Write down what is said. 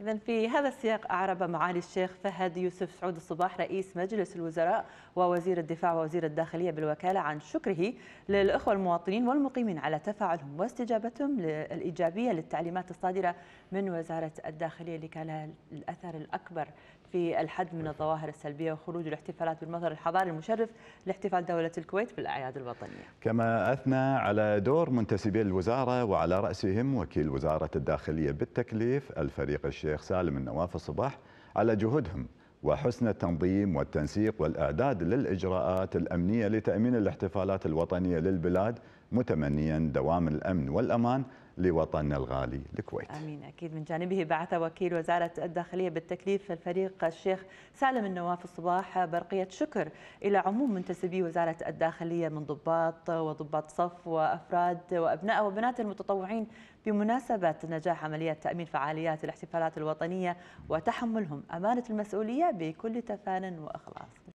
إذا في هذا السياق أعرب معالي الشيخ فهد يوسف سعود الصباح رئيس مجلس الوزراء ووزير الدفاع ووزير الداخلية بالوكالة عن شكره للأخوة المواطنين والمقيمين على تفاعلهم واستجابتهم الإيجابية للتعليمات الصادرة من وزارة الداخلية اللي كان لها الأثر الأكبر في الحد من الظواهر السلبية وخروج الاحتفالات بالمظهر الحضاري المشرف لاحتفال دولة الكويت بالأعياد الوطنية كما أثنى على دور منتسبي الوزارة وعلى رأسهم وكيل وزارة الداخلية بالتكليف الفريق الشيخ الشيخ سالم النواف الصباح على جهودهم وحسن التنظيم والتنسيق والإعداد للإجراءات الأمنية لتأمين الاحتفالات الوطنية للبلاد متمنيا دوام الأمن والأمان لوطننا الغالي الكويت امين اكيد من جانبه بعث وكيل وزاره الداخليه بالتكليف الفريق الشيخ سالم النواف الصباح برقيه شكر الى عموم منتسبي وزاره الداخليه من ضباط وضباط صف وافراد وابناء وبنات المتطوعين بمناسبة نجاح عملية تأمين فعاليات الاحتفالات الوطنية وتحملهم أمانة المسؤولية بكل تفان وإخلاص